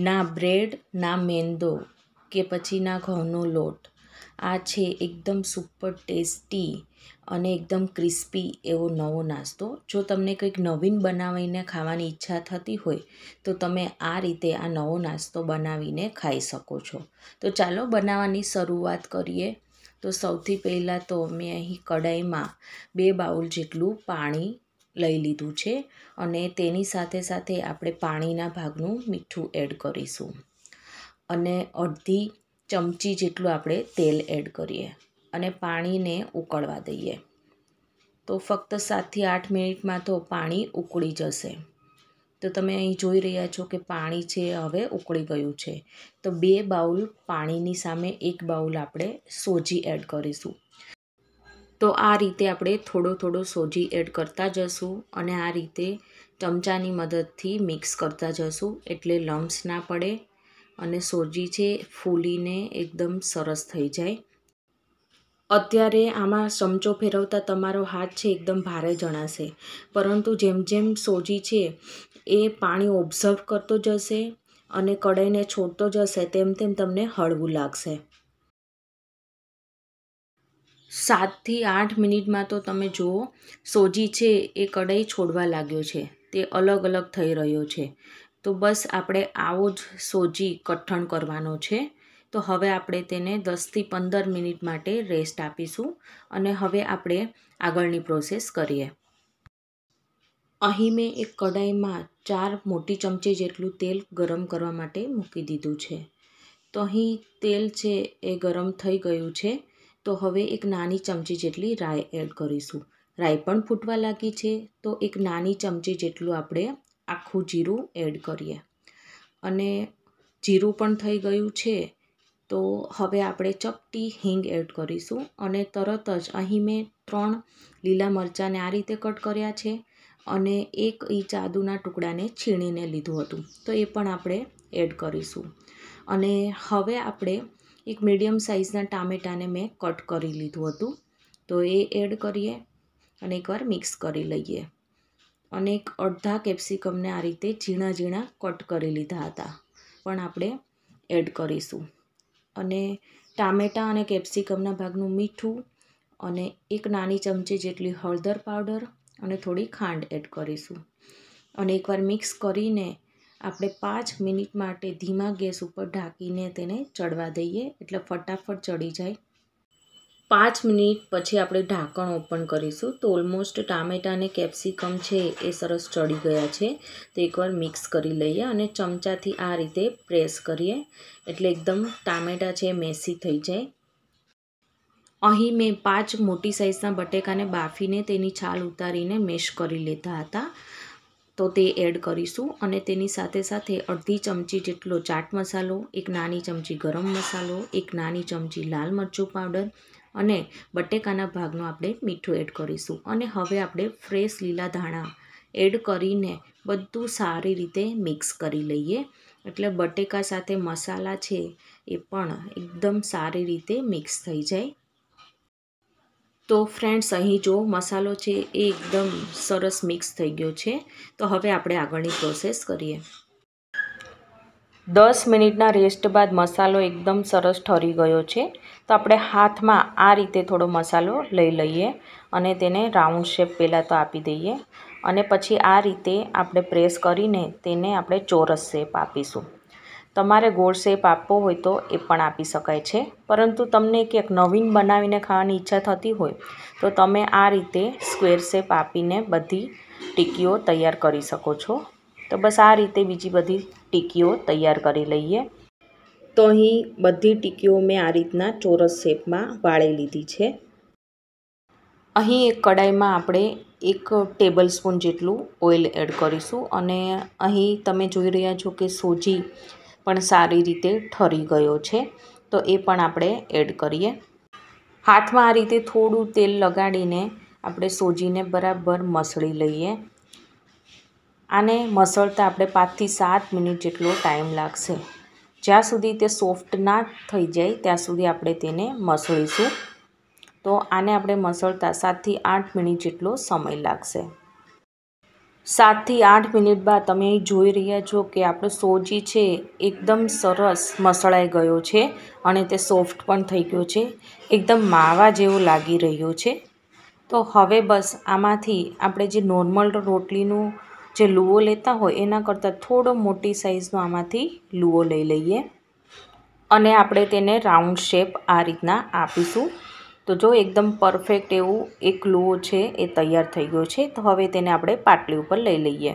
ના બ્રેડ ના મેંદો કે પછી ના ઘઉંનો લોટ આ છે એકદમ સુપર ટેસ્ટી અને એકદમ ક્રિસ્પી એવો નવો નાસ્તો જો તમને કંઈક નવીન બનાવીને ખાવાની ઈચ્છા થતી હોય તો તમે આ રીતે આ નવો નાસ્તો બનાવીને ખાઈ શકો છો તો ચાલો બનાવવાની શરૂઆત કરીએ તો સૌથી પહેલાં તો મેં અહીં કઢાઈમાં બે બાઉલ જેટલું પાણી લઈ લીધું છે અને તેની સાથે સાથે આપણે પાણીના ભાગનું મીઠું એડ કરીશું અને અડધી ચમચી જેટલું આપણે તેલ એડ કરીએ અને પાણીને ઉકળવા દઈએ તો ફક્ત સાતથી આઠ મિનિટમાં તો પાણી ઉકળી જશે તો તમે અહીં જોઈ રહ્યા છો કે પાણી છે હવે ઉકળી ગયું છે તો બે બાઉલ પાણીની સામે એક બાઉલ આપણે સોજી એડ કરીશું તો આ રીતે આપણે થોડો થોડો સોજી એડ કરતા જશું અને આ રીતે ચમચાની મદદથી મિક્સ કરતા જશું એટલે લમ્સ ના પડે અને સોજી છે ફૂલીને એકદમ સરસ થઈ જાય અત્યારે આમાં ચમચો ફેરવતા તમારો હાથ છે એકદમ ભારે જણાશે પરંતુ જેમ જેમ સોજી છે એ પાણી ઓબ્ઝર્વ કરતો જશે અને કડાઈને છોડતો જશે તેમ તેમ તમને હળવું લાગશે સાતથી આઠ મિનિટમાં તો તમે જુઓ સોજી છે એ કઢાઈ છોડવા લાગ્યો છે તે અલગ અલગ થઈ રહ્યો છે તો બસ આપણે આવો જ સોજી કઠણ કરવાનો છે તો હવે આપણે તેને દસથી પંદર મિનિટ માટે રેસ્ટ આપીશું અને હવે આપણે આગળની પ્રોસેસ કરીએ અહીં મેં એક કઢાઈમાં ચાર મોટી ચમચી જેટલું તેલ ગરમ કરવા માટે મૂકી દીધું છે તો અહીં તેલ છે એ ગરમ થઈ ગયું છે તો હવે એક નાની ચમચી જેટલી રાય એડ કરીશું રાય પણ ફૂટવા લાગી છે તો એક નાની ચમચી જેટલું આપણે આખું જીરું એડ કરીએ અને જીરું પણ થઈ ગયું છે તો હવે આપણે ચપટી હિંગ એડ કરીશું અને તરત જ અહીં મેં ત્રણ લીલા મરચાંને આ રીતે કટ કર્યા છે અને એક ઇંચ ચાદુના ટુકડાને છીણીને લીધું હતું તો એ પણ આપણે એડ કરીશું અને હવે આપણે એક મીડિયમ સાઇઝના ટામેટાને મેં કટ કરી લીધું હતું તો એ એડ કરીએ અને એકવાર મિક્સ કરી લઈએ અને એક અડધા કેપ્સિકમને આ રીતે ઝીણા ઝીણા કટ કરી લીધા હતા પણ આપણે એડ કરીશું અને ટામેટાં અને કેપ્સિકમના ભાગનું મીઠું અને એક નાની ચમચી જેટલી હળદર પાવડર અને થોડી ખાંડ એડ કરીશું અને એકવાર મિક્સ કરીને આપણે પાંચ મિનિટ માટે ધીમા ગેસ ઉપર ઢાંકીને તેને ચડવા દઈએ એટલે ફટાફટ ચડી જાય પાંચ મિનિટ પછી આપણે ઢાંકણ ઓપન કરીશું તો ઓલમોસ્ટ ટામેટા અને કેપ્સિકમ છે એ સરસ ચડી ગયા છે તો એકવાર મિક્સ કરી લઈએ અને ચમચાથી આ રીતે પ્રેસ કરીએ એટલે એકદમ ટામેટાં છે મેસી થઈ જાય અહીં મેં પાંચ મોટી સાઇઝના બટેકાને બાફીને તેની છાલ ઉતારીને મેશ કરી લીધા હતા તો તે એડ કરીશું અને તેની સાથે સાથે અડધી ચમચી જેટલો ચાટ મસાલો એક નાની ચમચી ગરમ મસાલો એક નાની ચમચી લાલ મરચું પાવડર અને બટેકાના ભાગનો આપણે મીઠું એડ કરીશું અને હવે આપણે ફ્રેશ લીલા ધાણા એડ કરીને બધું સારી રીતે મિક્સ કરી લઈએ એટલે બટેકા સાથે મસાલા છે એ પણ એકદમ સારી રીતે મિક્સ થઈ જાય તો ફ્રેન્ડ્સ અહીં જો મસાલો છે એ એકદમ સરસ મિક્સ થઈ ગયો છે તો હવે આપણે આગળની પ્રોસેસ કરીએ દસ મિનિટના રેસ્ટ બાદ મસાલો એકદમ સરસ ઠરી ગયો છે તો આપણે હાથમાં આ રીતે થોડો મસાલો લઈ લઈએ અને તેને રાઉન્ડ શેપ પહેલાં તો આપી દઈએ અને પછી આ રીતે આપણે પ્રેસ કરીને તેને આપણે ચોરસ શેપ આપીશું તમારે ગોળ શેપ આપવો હોય તો એ પણ આપી શકાય છે પરંતુ તમને ક્યાંક નવીન બનાવીને ખાવાની ઈચ્છા થતી હોય તો તમે આ રીતે સ્ક્વેર શેપ આપીને બધી ટીકીઓ તૈયાર કરી શકો છો તો બસ આ રીતે બીજી બધી ટીકીઓ તૈયાર કરી લઈએ તો અહીં બધી ટીકીઓ મેં આ રીતના ચોરસ શેપમાં વાળી લીધી છે અહીં એક કડાઈમાં આપણે એક ટેબલ સ્પૂન જેટલું ઓઇલ એડ કરીશું અને અહીં તમે જોઈ રહ્યા છો કે સોજી પણ સારી રીતે ઠરી ગયો છે તો એ પણ આપણે એડ કરીએ હાથમાં આ રીતે થોડું તેલ લગાડીને આપણે સોજીને બરાબર મસળી લઈએ આને મસળતા આપણે પાંચથી સાત મિનિટ જેટલો ટાઈમ લાગશે જ્યાં સુધી તે સોફ્ટ ના થઈ જાય ત્યાં સુધી આપણે તેને મસળીશું તો આને આપણે મસળતા સાતથી આઠ મિનિટ જેટલો સમય લાગશે સાતથી આઠ મિનિટ બાદ તમે જોઈ રહ્યા છો કે આપણો સોજી છે એકદમ સરસ મસળાઈ ગયો છે અને તે સોફ્ટ પણ થઈ ગયો છે એકદમ માવા જેવો લાગી રહ્યો છે તો હવે બસ આમાંથી આપણે જે નોર્મલ રોટલીનું જે લુઓ લેતા હોય એના કરતાં થોડો મોટી સાઇઝનો આમાંથી લુઓ લઈ લઈએ અને આપણે તેને રાઉન્ડ શેપ આ રીતના આપીશું તો જો એકદમ પરફેક્ટ એવું એક લુઓ છે એ તૈયાર થઈ ગયો છે તો હવે તેને આપણે પાટલી ઉપર લઈ લઈએ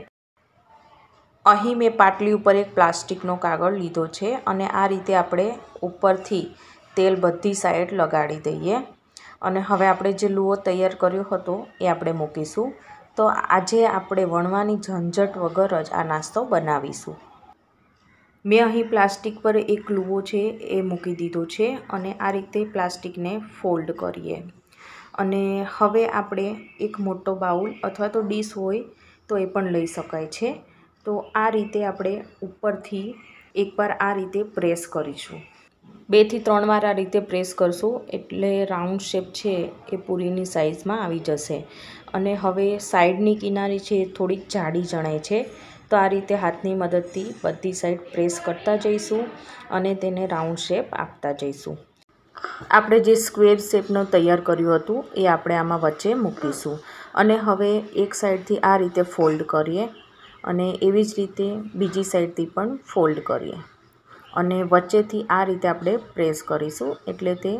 અહીં મેં પાટલી ઉપર એક પ્લાસ્ટિકનો કાગળ લીધો છે અને આ રીતે આપણે ઉપરથી તેલ બધી સાઈડ લગાડી દઈએ અને હવે આપણે જે લુઓ તૈયાર કર્યો હતો એ આપણે મૂકીશું તો આજે આપણે વણવાની ઝંઝટ વગર જ આ નાસ્તો બનાવીશું મેં અહીં પ્લાસ્ટિક પર એક ગ્લુઓ છે એ મૂકી દીધો છે અને આ રીતે પ્લાસ્ટિકને ફોલ્ડ કરીએ અને હવે આપણે એક મોટો બાઉલ અથવા તો ડીશ હોય તો એ પણ લઈ શકાય છે તો આ રીતે આપણે ઉપરથી એકવાર આ રીતે પ્રેસ કરીશું બેથી ત્રણ વાર આ રીતે પ્રેસ કરશું એટલે રાઉન્ડ શેપ છે એ પૂરીની સાઇઝમાં આવી જશે અને હવે સાઈડની કિનારી છે થોડીક જાડી જણાય છે તો આ રીતે હાથની મદદથી બધી સાઈડ પ્રેસ કરતા જઈશું અને તેને રાઉન્ડ શેપ આપતા જઈશું આપણે જે સ્ક્વેર શેપનું તૈયાર કર્યું હતું એ આપણે આમાં વચ્ચે મૂકીશું અને હવે એક સાઈડથી આ રીતે ફોલ્ડ કરીએ અને એવી જ રીતે બીજી સાઈડથી પણ ફોલ્ડ કરીએ અને વચ્ચેથી આ રીતે આપણે પ્રેસ કરીશું એટલે તે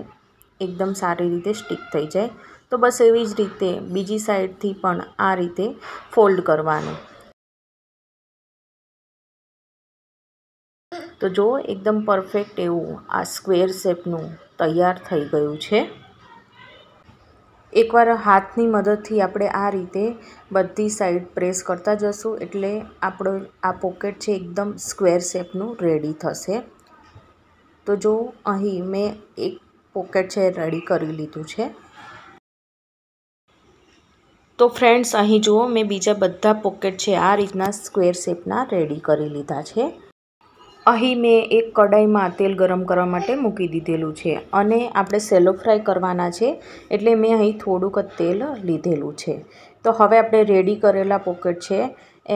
એકદમ સારી રીતે સ્ટીક થઈ જાય તો બસ એવી જ રીતે બીજી સાઈડથી પણ આ રીતે ફોલ્ડ કરવાનું તો જો એકદમ પરફેક્ટ એવું આ સ્ક્વેર શેપનું તૈયાર થઈ ગયું છે એકવાર હાથની મદદથી આપણે આ રીતે બધી સાઈડ પ્રેસ કરતા જશું એટલે આપણો આ પોકેટ છે એકદમ સ્ક્વેર શેપનું રેડી થશે તો જો અહીં મેં એક પોકેટ છે રેડી કરી લીધું છે તો ફ્રેન્ડ્સ અહીં જુઓ મેં બીજા બધા પોકેટ છે આ રીતના સ્ક્વેર શેપના રેડી કરી લીધા છે અહીં મેં એક કડાઈમાં તેલ ગરમ કરવા માટે મૂકી દીધેલું છે અને આપણે સેલો ફ્રાય કરવાના છે એટલે મેં અહીં થોડુંક જ તેલ લીધેલું છે તો હવે આપણે રેડી કરેલા પોકેટ છે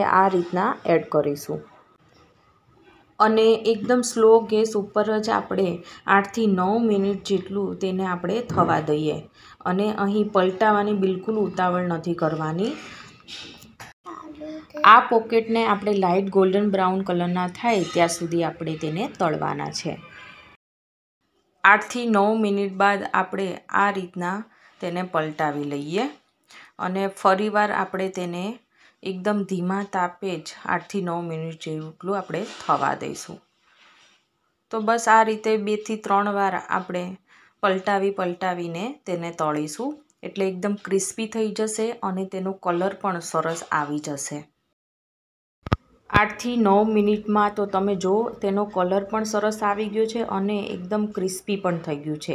એ આ રીતના એડ કરીશું અને એકદમ સ્લો ગેસ ઉપર જ આપણે આઠથી નવ મિનિટ જેટલું તેને આપણે થવા દઈએ અને અહીં પલટાવાની બિલકુલ ઉતાવળ નથી કરવાની આ પોકેટને આપણે લાઇટ ગોલ્ડન બ્રાઉન કલરના થાય ત્યાં સુધી આપણે તેને તળવાના છે આઠથી નવ મિનિટ બાદ આપણે આ રીતના તેને પલટાવી લઈએ અને ફરીવાર આપણે તેને એકદમ ધીમા તાપે જ આઠથી નવ મિનિટ જેટલું આપણે થવા દઈશું તો બસ આ રીતે બેથી ત્રણ વાર આપણે પલટાવી પલટાવીને તેને તળીશું એટલે એકદમ ક્રિસ્પી થઈ જશે અને તેનો કલર પણ સરસ આવી જશે આઠથી નવ મિનિટમાં તો તમે જો તેનો કલર પણ સરસ આવી ગયો છે અને એકદમ ક્રિસ્પી પણ થઈ ગયું છે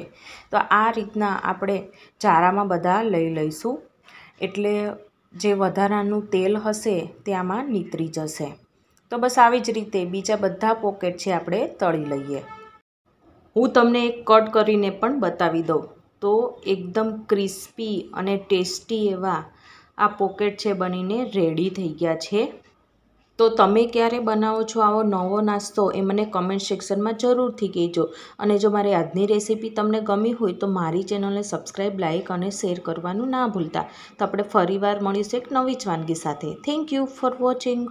તો આ રીતના આપણે ચારામાં બધા લઈ લઈશું એટલે જે વધારાનું તેલ હશે તે આમાં નીતરી જશે તો બસ આવી જ રીતે બીજા બધા પોકેટ છે આપણે તળી લઈએ હું તમને એક કટ કરીને પણ બતાવી દઉં તો એકદમ ક્રિસ્પી અને ટેસ્ટી એવા આ પોકેટ છે બનીને રેડી થઈ ગયા છે તો તમે ક્યારે બનાવો છો આવો નવો નાસ્તો એ મને કમેન્ટ સેક્શનમાં જરૂરથી કહેજો અને જો મારી આજની રેસીપી તમને ગમી હોય તો મારી ચેનલને સબસ્ક્રાઈબ લાઇક અને શેર કરવાનું ના ભૂલતા તો આપણે ફરી વાર મળીશું એક નવી જ વાનગી સાથે થેન્ક યુ ફોર વોચિંગ